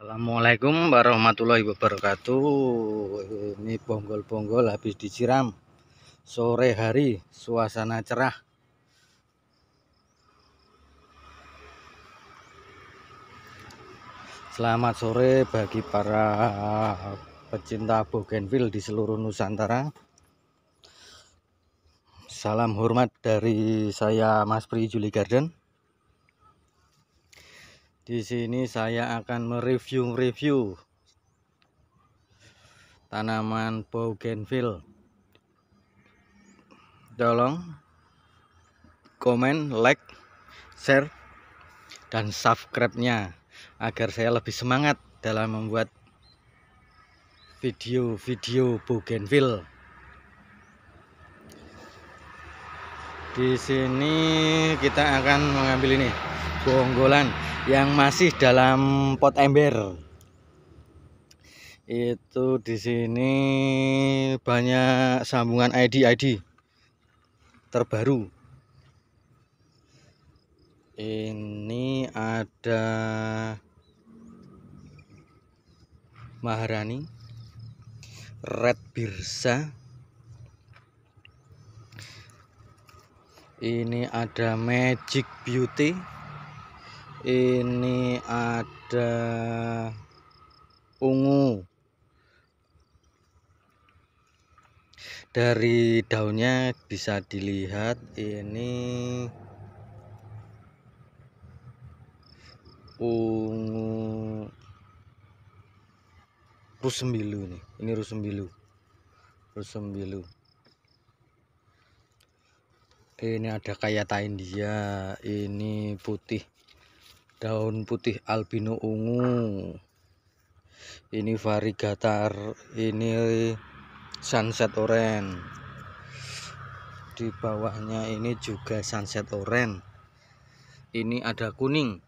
Assalamualaikum warahmatullahi wabarakatuh ini bonggol-bonggol habis disiram sore hari suasana cerah selamat sore bagi para pecinta bougainville di seluruh Nusantara salam hormat dari saya Mas Pri Juli Garden di sini saya akan mereview-review tanaman bougainville. Tolong komen, like, share dan subscribe-nya agar saya lebih semangat dalam membuat video-video bougainville. Di sini kita akan mengambil ini keunggulan yang masih dalam pot ember itu di sini banyak sambungan ID ID terbaru ini ada Maharani Red Birsa ini ada Magic Beauty ini ada ungu dari daunnya bisa dilihat ini ungu rusembilu nih ini rusembilu rusembilu ini ada kayak India ini putih daun putih albino ungu ini varigatar ini sunset orange di bawahnya ini juga sunset orange ini ada kuning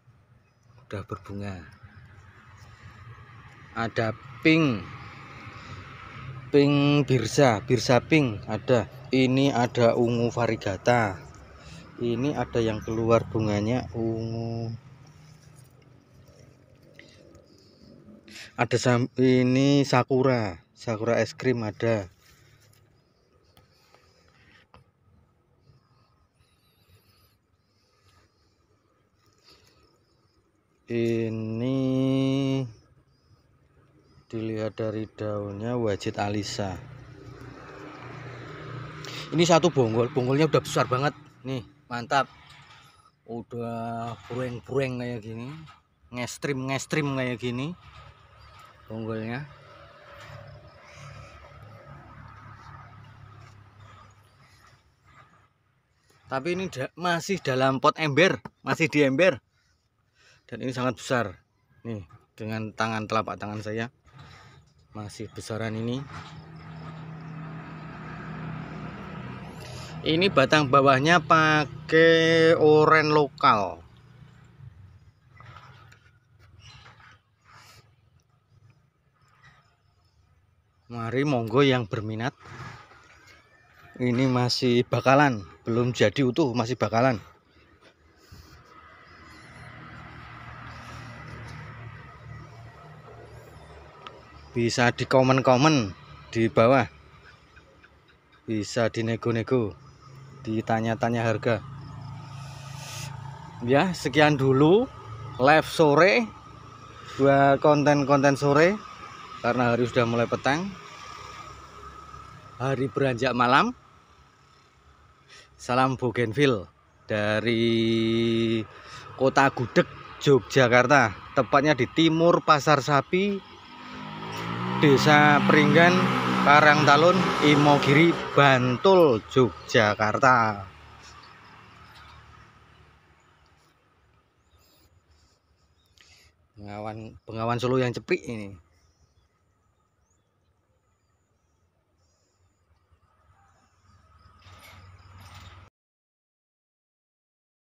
udah berbunga ada pink pink birsa birsa pink ada ini ada ungu varigata ini ada yang keluar bunganya ungu ada sam ini sakura sakura es krim ada ini dilihat dari daunnya wajit alisa ini satu bonggol bonggolnya udah besar banget nih mantap udah bureng-bureng kayak gini ngestrim ngestrim kayak gini unggulnya tapi ini da masih dalam pot ember masih di ember dan ini sangat besar nih dengan tangan telapak tangan saya masih besaran ini ini batang bawahnya pakai oren lokal mari monggo yang berminat ini masih bakalan belum jadi utuh masih bakalan bisa di komen-komen di bawah bisa dinego-nego ditanya-tanya harga ya sekian dulu live sore buat konten-konten sore karena hari sudah mulai petang hari beranjak malam. Salam Bogenville dari Kota Gudeg, Yogyakarta, tepatnya di timur Pasar Sapi, Desa Peringgan, Karangtalun, Imogiri, Bantul, Yogyakarta. Pengawan pengawan Solo yang cepik ini.